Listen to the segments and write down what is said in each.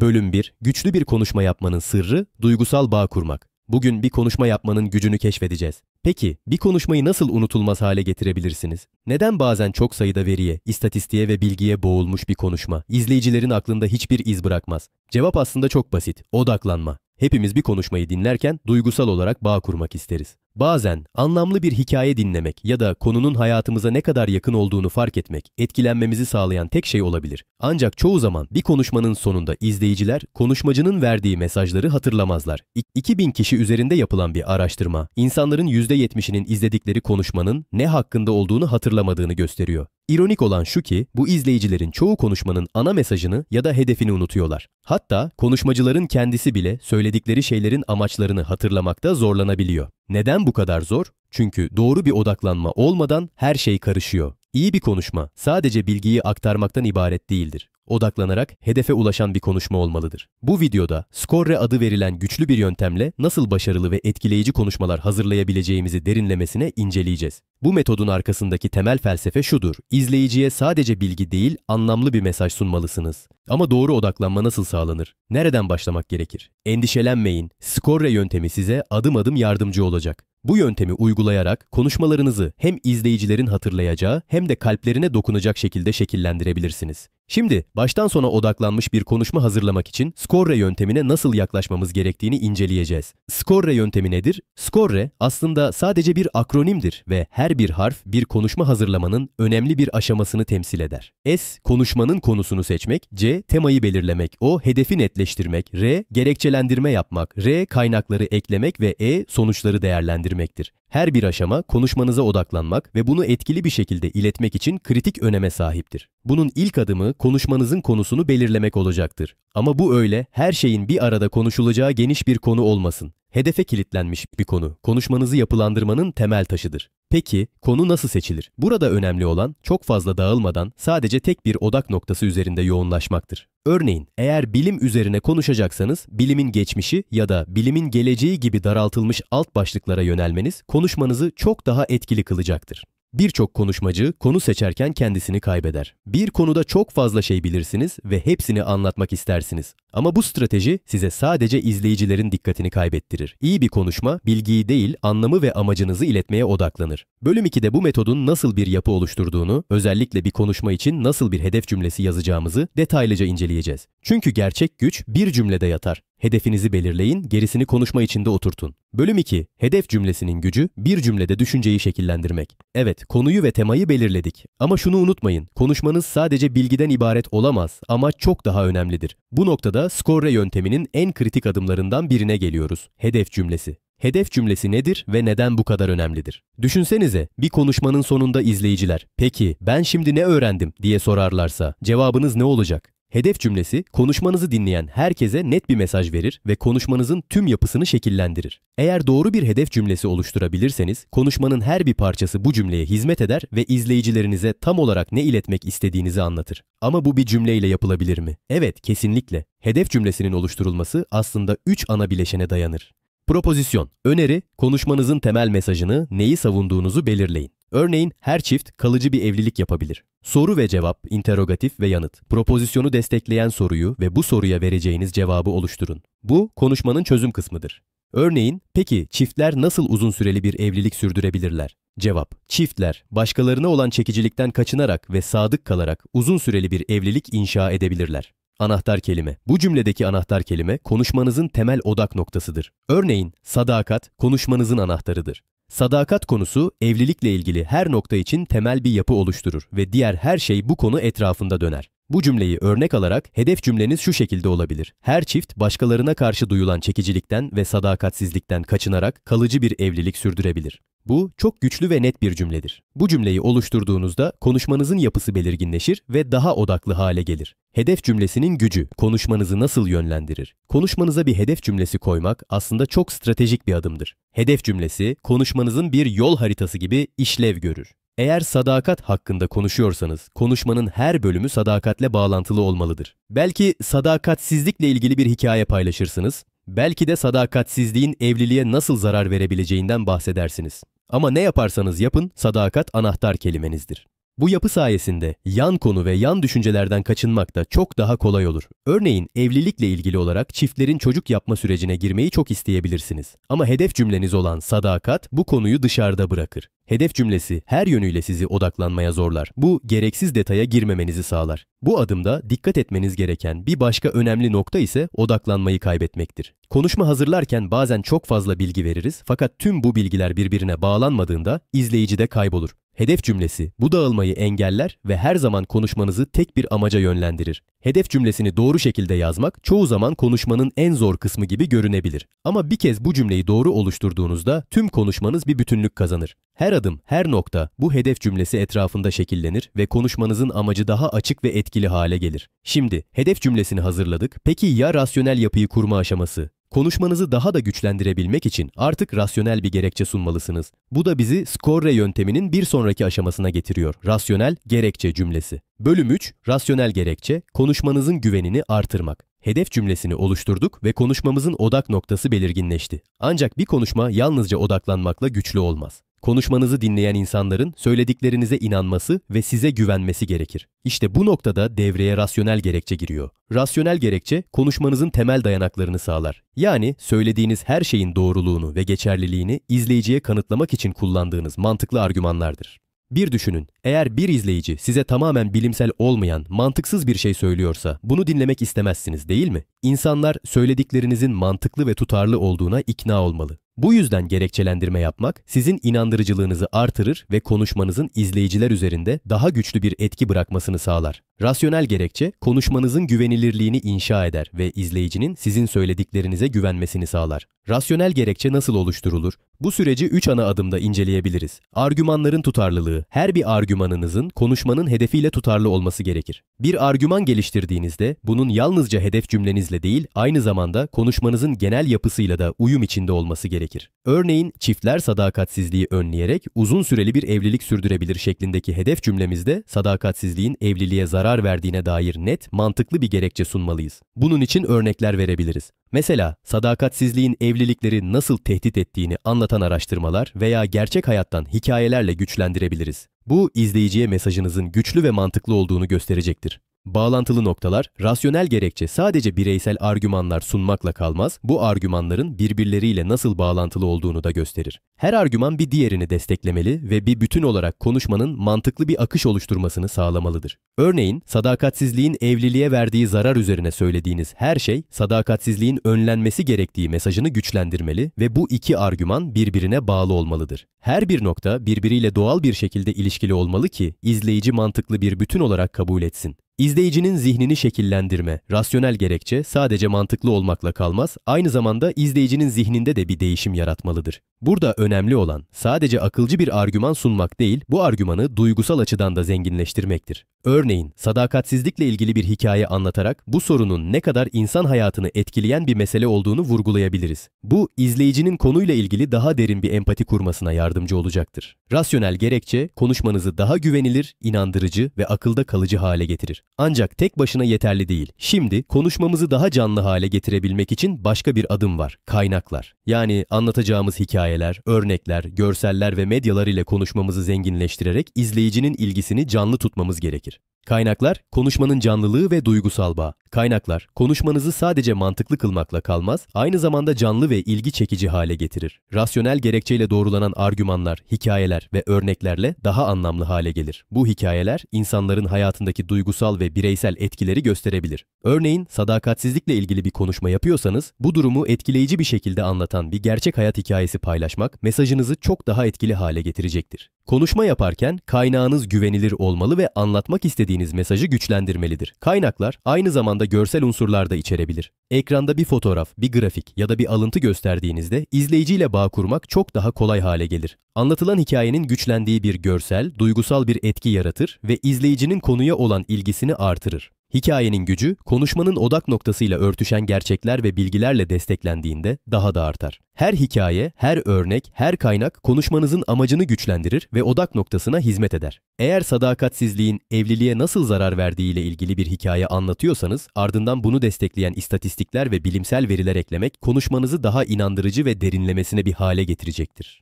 Bölüm 1. Güçlü bir konuşma yapmanın sırrı duygusal bağ kurmak. Bugün bir konuşma yapmanın gücünü keşfedeceğiz. Peki bir konuşmayı nasıl unutulmaz hale getirebilirsiniz? Neden bazen çok sayıda veriye, istatistiğe ve bilgiye boğulmuş bir konuşma izleyicilerin aklında hiçbir iz bırakmaz? Cevap aslında çok basit. Odaklanma. Hepimiz bir konuşmayı dinlerken duygusal olarak bağ kurmak isteriz. Bazen anlamlı bir hikaye dinlemek ya da konunun hayatımıza ne kadar yakın olduğunu fark etmek etkilenmemizi sağlayan tek şey olabilir. Ancak çoğu zaman bir konuşmanın sonunda izleyiciler konuşmacının verdiği mesajları hatırlamazlar. 2000 kişi üzerinde yapılan bir araştırma insanların %70'inin izledikleri konuşmanın ne hakkında olduğunu hatırlamadığını gösteriyor. İronik olan şu ki bu izleyicilerin çoğu konuşmanın ana mesajını ya da hedefini unutuyorlar. Hatta konuşmacıların kendisi bile söyledikleri şeylerin amaçlarını hatırlamakta zorlanabiliyor. Neden bu kadar zor? Çünkü doğru bir odaklanma olmadan her şey karışıyor. İyi bir konuşma sadece bilgiyi aktarmaktan ibaret değildir odaklanarak hedefe ulaşan bir konuşma olmalıdır. Bu videoda Skorre adı verilen güçlü bir yöntemle nasıl başarılı ve etkileyici konuşmalar hazırlayabileceğimizi derinlemesine inceleyeceğiz. Bu metodun arkasındaki temel felsefe şudur. İzleyiciye sadece bilgi değil, anlamlı bir mesaj sunmalısınız. Ama doğru odaklanma nasıl sağlanır? Nereden başlamak gerekir? Endişelenmeyin. Skorre yöntemi size adım adım yardımcı olacak. Bu yöntemi uygulayarak konuşmalarınızı hem izleyicilerin hatırlayacağı hem de kalplerine dokunacak şekilde şekillendirebilirsiniz. Şimdi baştan sona odaklanmış bir konuşma hazırlamak için Scorre yöntemine nasıl yaklaşmamız gerektiğini inceleyeceğiz. Scorre yöntemi nedir? Scorre aslında sadece bir akronimdir ve her bir harf bir konuşma hazırlamanın önemli bir aşamasını temsil eder. S konuşmanın konusunu seçmek, C temayı belirlemek, O hedefi netleştirmek, R gerekçelendirme yapmak, R kaynakları eklemek ve E sonuçları değerlendirmektir. Her bir aşama konuşmanıza odaklanmak ve bunu etkili bir şekilde iletmek için kritik öneme sahiptir. Bunun ilk adımı konuşmanızın konusunu belirlemek olacaktır. Ama bu öyle her şeyin bir arada konuşulacağı geniş bir konu olmasın. Hedefe kilitlenmiş bir konu, konuşmanızı yapılandırmanın temel taşıdır. Peki konu nasıl seçilir? Burada önemli olan çok fazla dağılmadan sadece tek bir odak noktası üzerinde yoğunlaşmaktır. Örneğin eğer bilim üzerine konuşacaksanız bilimin geçmişi ya da bilimin geleceği gibi daraltılmış alt başlıklara yönelmeniz konuşmanızı çok daha etkili kılacaktır. Birçok konuşmacı konu seçerken kendisini kaybeder. Bir konuda çok fazla şey bilirsiniz ve hepsini anlatmak istersiniz. Ama bu strateji size sadece izleyicilerin dikkatini kaybettirir. İyi bir konuşma bilgiyi değil anlamı ve amacınızı iletmeye odaklanır. Bölüm 2'de bu metodun nasıl bir yapı oluşturduğunu, özellikle bir konuşma için nasıl bir hedef cümlesi yazacağımızı detaylıca inceleyeceğiz. Çünkü gerçek güç bir cümlede yatar. Hedefinizi belirleyin, gerisini konuşma içinde oturtun. Bölüm 2. Hedef cümlesinin gücü bir cümlede düşünceyi şekillendirmek. Evet, konuyu ve temayı belirledik. Ama şunu unutmayın, konuşmanız sadece bilgiden ibaret olamaz ama çok daha önemlidir. Bu noktada Skorre yönteminin en kritik adımlarından birine geliyoruz. Hedef cümlesi. Hedef cümlesi nedir ve neden bu kadar önemlidir? Düşünsenize bir konuşmanın sonunda izleyiciler peki ben şimdi ne öğrendim diye sorarlarsa cevabınız ne olacak? Hedef cümlesi konuşmanızı dinleyen herkese net bir mesaj verir ve konuşmanızın tüm yapısını şekillendirir. Eğer doğru bir hedef cümlesi oluşturabilirseniz konuşmanın her bir parçası bu cümleye hizmet eder ve izleyicilerinize tam olarak ne iletmek istediğinizi anlatır. Ama bu bir cümleyle yapılabilir mi? Evet, kesinlikle. Hedef cümlesinin oluşturulması aslında 3 ana bileşene dayanır. Propozisyon, öneri, konuşmanızın temel mesajını, neyi savunduğunuzu belirleyin. Örneğin her çift kalıcı bir evlilik yapabilir. Soru ve cevap, interrogatif ve yanıt. Propozisyonu destekleyen soruyu ve bu soruya vereceğiniz cevabı oluşturun. Bu konuşmanın çözüm kısmıdır. Örneğin, peki çiftler nasıl uzun süreli bir evlilik sürdürebilirler? Cevap, çiftler başkalarına olan çekicilikten kaçınarak ve sadık kalarak uzun süreli bir evlilik inşa edebilirler. Anahtar kelime. Bu cümledeki anahtar kelime konuşmanızın temel odak noktasıdır. Örneğin, sadakat konuşmanızın anahtarıdır. Sadakat konusu evlilikle ilgili her nokta için temel bir yapı oluşturur ve diğer her şey bu konu etrafında döner. Bu cümleyi örnek alarak hedef cümleniz şu şekilde olabilir. Her çift başkalarına karşı duyulan çekicilikten ve sadakatsizlikten kaçınarak kalıcı bir evlilik sürdürebilir. Bu çok güçlü ve net bir cümledir. Bu cümleyi oluşturduğunuzda konuşmanızın yapısı belirginleşir ve daha odaklı hale gelir. Hedef cümlesinin gücü konuşmanızı nasıl yönlendirir? Konuşmanıza bir hedef cümlesi koymak aslında çok stratejik bir adımdır. Hedef cümlesi konuşmanızın bir yol haritası gibi işlev görür. Eğer sadakat hakkında konuşuyorsanız, konuşmanın her bölümü sadakatle bağlantılı olmalıdır. Belki sadakatsizlikle ilgili bir hikaye paylaşırsınız, belki de sadakatsizliğin evliliğe nasıl zarar verebileceğinden bahsedersiniz. Ama ne yaparsanız yapın, sadakat anahtar kelimenizdir. Bu yapı sayesinde yan konu ve yan düşüncelerden kaçınmak da çok daha kolay olur. Örneğin evlilikle ilgili olarak çiftlerin çocuk yapma sürecine girmeyi çok isteyebilirsiniz. Ama hedef cümleniz olan sadakat bu konuyu dışarıda bırakır. Hedef cümlesi her yönüyle sizi odaklanmaya zorlar. Bu gereksiz detaya girmemenizi sağlar. Bu adımda dikkat etmeniz gereken bir başka önemli nokta ise odaklanmayı kaybetmektir. Konuşma hazırlarken bazen çok fazla bilgi veririz fakat tüm bu bilgiler birbirine bağlanmadığında izleyici de kaybolur. Hedef cümlesi bu dağılmayı engeller ve her zaman konuşmanızı tek bir amaca yönlendirir. Hedef cümlesini doğru şekilde yazmak çoğu zaman konuşmanın en zor kısmı gibi görünebilir. Ama bir kez bu cümleyi doğru oluşturduğunuzda tüm konuşmanız bir bütünlük kazanır. Her adım, her nokta bu hedef cümlesi etrafında şekillenir ve konuşmanızın amacı daha açık ve etkili hale gelir. Şimdi hedef cümlesini hazırladık. Peki ya rasyonel yapıyı kurma aşaması? Konuşmanızı daha da güçlendirebilmek için artık rasyonel bir gerekçe sunmalısınız. Bu da bizi Scorre yönteminin bir sonraki aşamasına getiriyor. Rasyonel gerekçe cümlesi. Bölüm 3, rasyonel gerekçe, konuşmanızın güvenini artırmak. Hedef cümlesini oluşturduk ve konuşmamızın odak noktası belirginleşti. Ancak bir konuşma yalnızca odaklanmakla güçlü olmaz. Konuşmanızı dinleyen insanların söylediklerinize inanması ve size güvenmesi gerekir. İşte bu noktada devreye rasyonel gerekçe giriyor. Rasyonel gerekçe konuşmanızın temel dayanaklarını sağlar. Yani söylediğiniz her şeyin doğruluğunu ve geçerliliğini izleyiciye kanıtlamak için kullandığınız mantıklı argümanlardır. Bir düşünün, eğer bir izleyici size tamamen bilimsel olmayan, mantıksız bir şey söylüyorsa bunu dinlemek istemezsiniz değil mi? İnsanlar söylediklerinizin mantıklı ve tutarlı olduğuna ikna olmalı. Bu yüzden gerekçelendirme yapmak sizin inandırıcılığınızı artırır ve konuşmanızın izleyiciler üzerinde daha güçlü bir etki bırakmasını sağlar. Rasyonel gerekçe konuşmanızın güvenilirliğini inşa eder ve izleyicinin sizin söylediklerinize güvenmesini sağlar. Rasyonel gerekçe nasıl oluşturulur? Bu süreci 3 ana adımda inceleyebiliriz. Argümanların tutarlılığı. Her bir argümanınızın konuşmanın hedefiyle tutarlı olması gerekir. Bir argüman geliştirdiğinizde bunun yalnızca hedef cümlenizle değil, aynı zamanda konuşmanızın genel yapısıyla da uyum içinde olması gerekir gerekir. Örneğin çiftler sadakatsizliği önleyerek uzun süreli bir evlilik sürdürebilir şeklindeki hedef cümlemizde sadakatsizliğin evliliğe zarar verdiğine dair net, mantıklı bir gerekçe sunmalıyız. Bunun için örnekler verebiliriz. Mesela sadakatsizliğin evlilikleri nasıl tehdit ettiğini anlatan araştırmalar veya gerçek hayattan hikayelerle güçlendirebiliriz. Bu izleyiciye mesajınızın güçlü ve mantıklı olduğunu gösterecektir. Bağlantılı noktalar, rasyonel gerekçe sadece bireysel argümanlar sunmakla kalmaz, bu argümanların birbirleriyle nasıl bağlantılı olduğunu da gösterir. Her argüman bir diğerini desteklemeli ve bir bütün olarak konuşmanın mantıklı bir akış oluşturmasını sağlamalıdır. Örneğin, sadakatsizliğin evliliğe verdiği zarar üzerine söylediğiniz her şey, sadakatsizliğin önlenmesi gerektiği mesajını güçlendirmeli ve bu iki argüman birbirine bağlı olmalıdır. Her bir nokta birbiriyle doğal bir şekilde ilişkili olmalı ki, izleyici mantıklı bir bütün olarak kabul etsin. İzleyicinin zihnini şekillendirme, rasyonel gerekçe sadece mantıklı olmakla kalmaz, aynı zamanda izleyicinin zihninde de bir değişim yaratmalıdır. Burada önemli olan sadece akılcı bir argüman sunmak değil, bu argümanı duygusal açıdan da zenginleştirmektir. Örneğin, sadakatsizlikle ilgili bir hikaye anlatarak bu sorunun ne kadar insan hayatını etkileyen bir mesele olduğunu vurgulayabiliriz. Bu, izleyicinin konuyla ilgili daha derin bir empati kurmasına yardımcı olacaktır. Rasyonel gerekçe, konuşmanızı daha güvenilir, inandırıcı ve akılda kalıcı hale getirir. Ancak tek başına yeterli değil. Şimdi konuşmamızı daha canlı hale getirebilmek için başka bir adım var. Kaynaklar. Yani anlatacağımız hikayeler, örnekler, görseller ve medyalar ile konuşmamızı zenginleştirerek izleyicinin ilgisini canlı tutmamız gerekir. Kaynaklar, konuşmanın canlılığı ve duygusal bağ. Kaynaklar, konuşmanızı sadece mantıklı kılmakla kalmaz, aynı zamanda canlı ve ilgi çekici hale getirir. Rasyonel gerekçeyle doğrulanan argümanlar, hikayeler ve örneklerle daha anlamlı hale gelir. Bu hikayeler, insanların hayatındaki duygusal ve bireysel etkileri gösterebilir. Örneğin, sadakatsizlikle ilgili bir konuşma yapıyorsanız, bu durumu etkileyici bir şekilde anlatan bir gerçek hayat hikayesi paylaşmak, mesajınızı çok daha etkili hale getirecektir. Konuşma yaparken kaynağınız güvenilir olmalı ve anlatmak istediğiniz mesajı güçlendirmelidir. Kaynaklar aynı zamanda görsel unsurlar da içerebilir. Ekranda bir fotoğraf, bir grafik ya da bir alıntı gösterdiğinizde izleyiciyle bağ kurmak çok daha kolay hale gelir. Anlatılan hikayenin güçlendiği bir görsel, duygusal bir etki yaratır ve izleyicinin konuya olan ilgisini artırır. Hikayenin gücü, konuşmanın odak noktasıyla örtüşen gerçekler ve bilgilerle desteklendiğinde daha da artar. Her hikaye, her örnek, her kaynak konuşmanızın amacını güçlendirir ve odak noktasına hizmet eder. Eğer sadakatsizliğin evliliğe nasıl zarar verdiğiyle ilgili bir hikaye anlatıyorsanız, ardından bunu destekleyen istatistikler ve bilimsel veriler eklemek konuşmanızı daha inandırıcı ve derinlemesine bir hale getirecektir.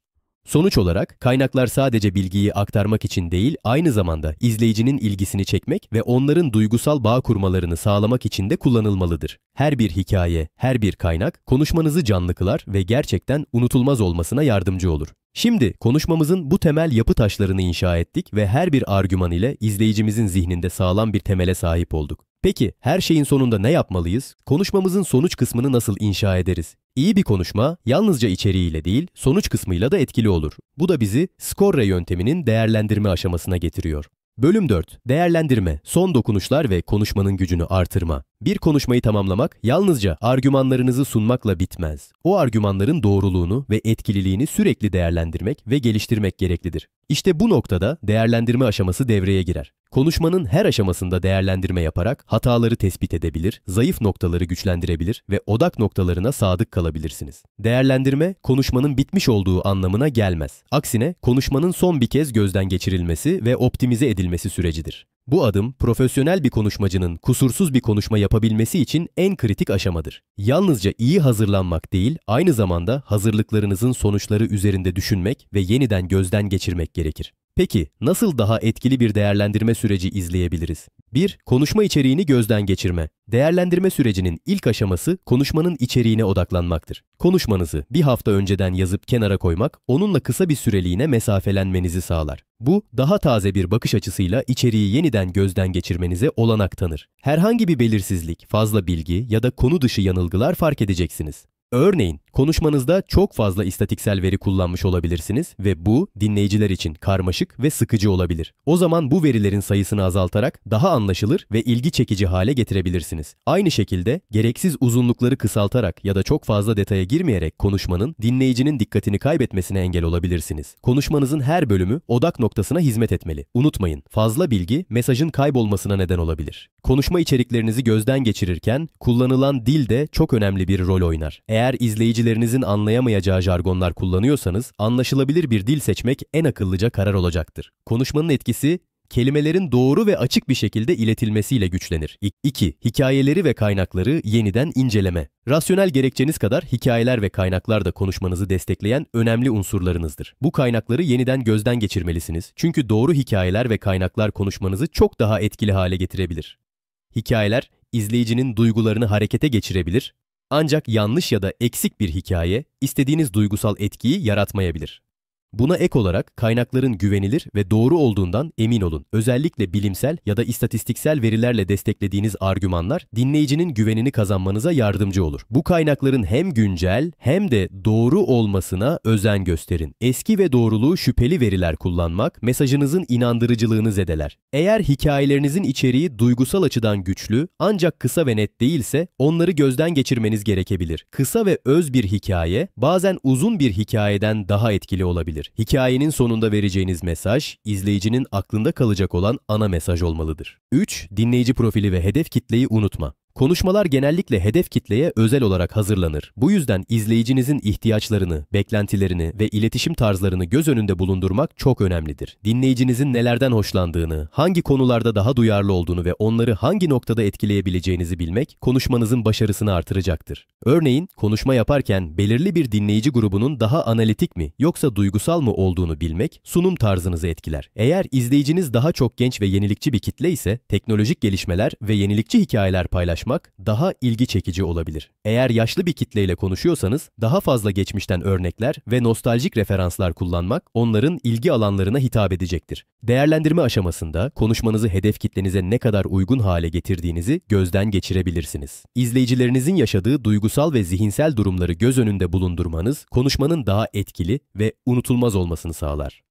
Sonuç olarak kaynaklar sadece bilgiyi aktarmak için değil, aynı zamanda izleyicinin ilgisini çekmek ve onların duygusal bağ kurmalarını sağlamak için de kullanılmalıdır. Her bir hikaye, her bir kaynak konuşmanızı canlı kılar ve gerçekten unutulmaz olmasına yardımcı olur. Şimdi konuşmamızın bu temel yapı taşlarını inşa ettik ve her bir argüman ile izleyicimizin zihninde sağlam bir temele sahip olduk. Peki her şeyin sonunda ne yapmalıyız? Konuşmamızın sonuç kısmını nasıl inşa ederiz? İyi bir konuşma yalnızca içeriğiyle değil sonuç kısmıyla da etkili olur. Bu da bizi Skorre yönteminin değerlendirme aşamasına getiriyor. Bölüm 4. Değerlendirme, son dokunuşlar ve konuşmanın gücünü artırma. Bir konuşmayı tamamlamak yalnızca argümanlarınızı sunmakla bitmez. O argümanların doğruluğunu ve etkililiğini sürekli değerlendirmek ve geliştirmek gereklidir. İşte bu noktada değerlendirme aşaması devreye girer. Konuşmanın her aşamasında değerlendirme yaparak hataları tespit edebilir, zayıf noktaları güçlendirebilir ve odak noktalarına sadık kalabilirsiniz. Değerlendirme, konuşmanın bitmiş olduğu anlamına gelmez. Aksine konuşmanın son bir kez gözden geçirilmesi ve optimize edilmesi sürecidir. Bu adım profesyonel bir konuşmacının kusursuz bir konuşma yapabilmesi için en kritik aşamadır. Yalnızca iyi hazırlanmak değil, aynı zamanda hazırlıklarınızın sonuçları üzerinde düşünmek ve yeniden gözden geçirmek gerekir. Peki nasıl daha etkili bir değerlendirme süreci izleyebiliriz? 1. Konuşma içeriğini gözden geçirme. Değerlendirme sürecinin ilk aşaması konuşmanın içeriğine odaklanmaktır. Konuşmanızı bir hafta önceden yazıp kenara koymak, onunla kısa bir süreliğine mesafelenmenizi sağlar. Bu, daha taze bir bakış açısıyla içeriği yeniden gözden geçirmenize olanak tanır. Herhangi bir belirsizlik, fazla bilgi ya da konu dışı yanılgılar fark edeceksiniz. Örneğin konuşmanızda çok fazla istatiksel veri kullanmış olabilirsiniz ve bu dinleyiciler için karmaşık ve sıkıcı olabilir. O zaman bu verilerin sayısını azaltarak daha anlaşılır ve ilgi çekici hale getirebilirsiniz. Aynı şekilde gereksiz uzunlukları kısaltarak ya da çok fazla detaya girmeyerek konuşmanın dinleyicinin dikkatini kaybetmesine engel olabilirsiniz. Konuşmanızın her bölümü odak noktasına hizmet etmeli. Unutmayın fazla bilgi mesajın kaybolmasına neden olabilir. Konuşma içeriklerinizi gözden geçirirken kullanılan dil de çok önemli bir rol oynar. Eğer eğer izleyicilerinizin anlayamayacağı jargonlar kullanıyorsanız anlaşılabilir bir dil seçmek en akıllıca karar olacaktır. Konuşmanın etkisi kelimelerin doğru ve açık bir şekilde iletilmesiyle güçlenir. 2. Hikayeleri ve kaynakları yeniden inceleme. Rasyonel gerekçeniz kadar hikayeler ve kaynaklar da konuşmanızı destekleyen önemli unsurlarınızdır. Bu kaynakları yeniden gözden geçirmelisiniz. Çünkü doğru hikayeler ve kaynaklar konuşmanızı çok daha etkili hale getirebilir. Hikayeler, izleyicinin duygularını harekete geçirebilir ancak yanlış ya da eksik bir hikaye istediğiniz duygusal etkiyi yaratmayabilir. Buna ek olarak kaynakların güvenilir ve doğru olduğundan emin olun. Özellikle bilimsel ya da istatistiksel verilerle desteklediğiniz argümanlar dinleyicinin güvenini kazanmanıza yardımcı olur. Bu kaynakların hem güncel hem de doğru olmasına özen gösterin. Eski ve doğruluğu şüpheli veriler kullanmak mesajınızın inandırıcılığını zedeler. Eğer hikayelerinizin içeriği duygusal açıdan güçlü ancak kısa ve net değilse onları gözden geçirmeniz gerekebilir. Kısa ve öz bir hikaye bazen uzun bir hikayeden daha etkili olabilir değildir. Hikayenin sonunda vereceğiniz mesaj, izleyicinin aklında kalacak olan ana mesaj olmalıdır. 3. Dinleyici profili ve hedef kitleyi unutma. Konuşmalar genellikle hedef kitleye özel olarak hazırlanır. Bu yüzden izleyicinizin ihtiyaçlarını, beklentilerini ve iletişim tarzlarını göz önünde bulundurmak çok önemlidir. Dinleyicinizin nelerden hoşlandığını, hangi konularda daha duyarlı olduğunu ve onları hangi noktada etkileyebileceğinizi bilmek konuşmanızın başarısını artıracaktır. Örneğin, konuşma yaparken belirli bir dinleyici grubunun daha analitik mi yoksa duygusal mı olduğunu bilmek sunum tarzınızı etkiler. Eğer izleyiciniz daha çok genç ve yenilikçi bir kitle ise teknolojik gelişmeler ve yenilikçi hikayeler paylaşmaktadır konuşmak daha ilgi çekici olabilir. Eğer yaşlı bir kitleyle konuşuyorsanız daha fazla geçmişten örnekler ve nostaljik referanslar kullanmak onların ilgi alanlarına hitap edecektir. Değerlendirme aşamasında konuşmanızı hedef kitlenize ne kadar uygun hale getirdiğinizi gözden geçirebilirsiniz. İzleyicilerinizin yaşadığı duygusal ve zihinsel durumları göz önünde bulundurmanız konuşmanın daha etkili ve unutulmaz olmasını sağlar.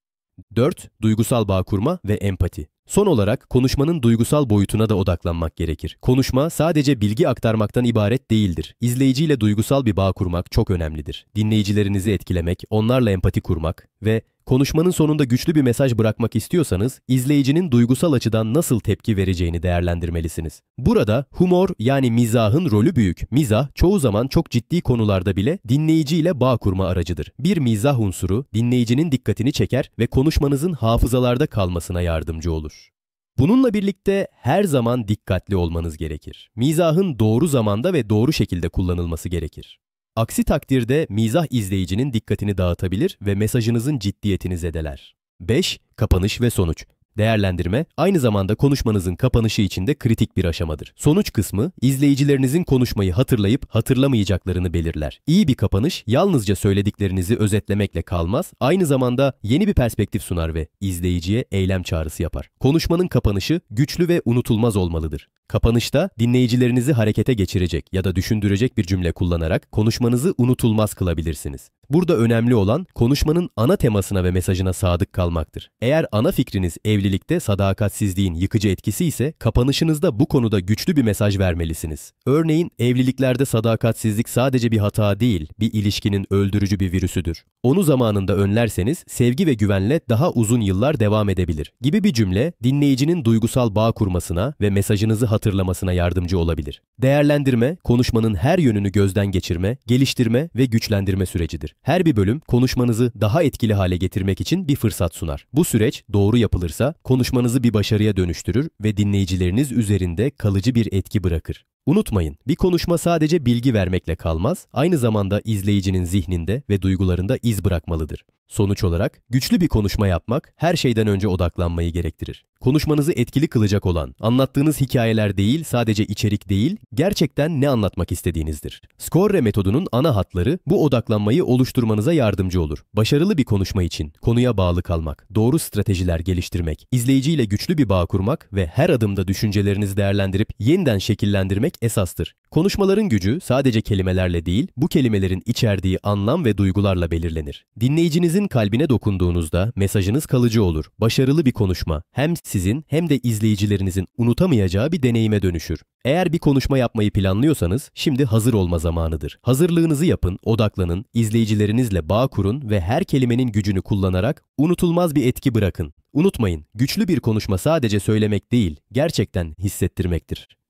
4. Duygusal bağ kurma ve empati. Son olarak konuşmanın duygusal boyutuna da odaklanmak gerekir. Konuşma sadece bilgi aktarmaktan ibaret değildir. İzleyiciyle duygusal bir bağ kurmak çok önemlidir. Dinleyicilerinizi etkilemek, onlarla empati kurmak ve Konuşmanın sonunda güçlü bir mesaj bırakmak istiyorsanız, izleyicinin duygusal açıdan nasıl tepki vereceğini değerlendirmelisiniz. Burada humor yani mizahın rolü büyük. Mizah çoğu zaman çok ciddi konularda bile dinleyici ile bağ kurma aracıdır. Bir mizah unsuru dinleyicinin dikkatini çeker ve konuşmanızın hafızalarda kalmasına yardımcı olur. Bununla birlikte her zaman dikkatli olmanız gerekir. Mizahın doğru zamanda ve doğru şekilde kullanılması gerekir. Aksi takdirde mizah izleyicinin dikkatini dağıtabilir ve mesajınızın ciddiyetini zedeler. 5. Kapanış ve sonuç. Değerlendirme aynı zamanda konuşmanızın kapanışı için de kritik bir aşamadır. Sonuç kısmı izleyicilerinizin konuşmayı hatırlayıp hatırlamayacaklarını belirler. İyi bir kapanış yalnızca söylediklerinizi özetlemekle kalmaz, aynı zamanda yeni bir perspektif sunar ve izleyiciye eylem çağrısı yapar. Konuşmanın kapanışı güçlü ve unutulmaz olmalıdır. Kapanışta dinleyicilerinizi harekete geçirecek ya da düşündürecek bir cümle kullanarak konuşmanızı unutulmaz kılabilirsiniz. Burada önemli olan konuşmanın ana temasına ve mesajına sadık kalmaktır. Eğer ana fikriniz evlilikte sadakatsizliğin yıkıcı etkisi ise kapanışınızda bu konuda güçlü bir mesaj vermelisiniz. Örneğin evliliklerde sadakatsizlik sadece bir hata değil, bir ilişkinin öldürücü bir virüsüdür. Onu zamanında önlerseniz sevgi ve güvenle daha uzun yıllar devam edebilir gibi bir cümle dinleyicinin duygusal bağ kurmasına ve mesajınızı hatırlamasına yardımcı olabilir. Değerlendirme, konuşmanın her yönünü gözden geçirme, geliştirme ve güçlendirme sürecidir. Her bir bölüm konuşmanızı daha etkili hale getirmek için bir fırsat sunar. Bu süreç doğru yapılırsa konuşmanızı bir başarıya dönüştürür ve dinleyicileriniz üzerinde kalıcı bir etki bırakır. Unutmayın, bir konuşma sadece bilgi vermekle kalmaz, aynı zamanda izleyicinin zihninde ve duygularında iz bırakmalıdır. Sonuç olarak güçlü bir konuşma yapmak her şeyden önce odaklanmayı gerektirir. Konuşmanızı etkili kılacak olan, anlattığınız hikayeler değil, sadece içerik değil, gerçekten ne anlatmak istediğinizdir. Skorre metodunun ana hatları bu odaklanmayı oluşturmanıza yardımcı olur. Başarılı bir konuşma için konuya bağlı kalmak, doğru stratejiler geliştirmek, izleyiciyle güçlü bir bağ kurmak ve her adımda düşüncelerinizi değerlendirip yeniden şekillendirmek esastır. Konuşmaların gücü sadece kelimelerle değil, bu kelimelerin içerdiği anlam ve duygularla belirlenir. Dinleyicinizin kalbine dokunduğunuzda mesajınız kalıcı olur. Başarılı bir konuşma hem sizin hem de izleyicilerinizin unutamayacağı bir deneyime dönüşür. Eğer bir konuşma yapmayı planlıyorsanız şimdi hazır olma zamanıdır. Hazırlığınızı yapın, odaklanın, izleyicilerinizle bağ kurun ve her kelimenin gücünü kullanarak unutulmaz bir etki bırakın. Unutmayın, güçlü bir konuşma sadece söylemek değil, gerçekten hissettirmektir.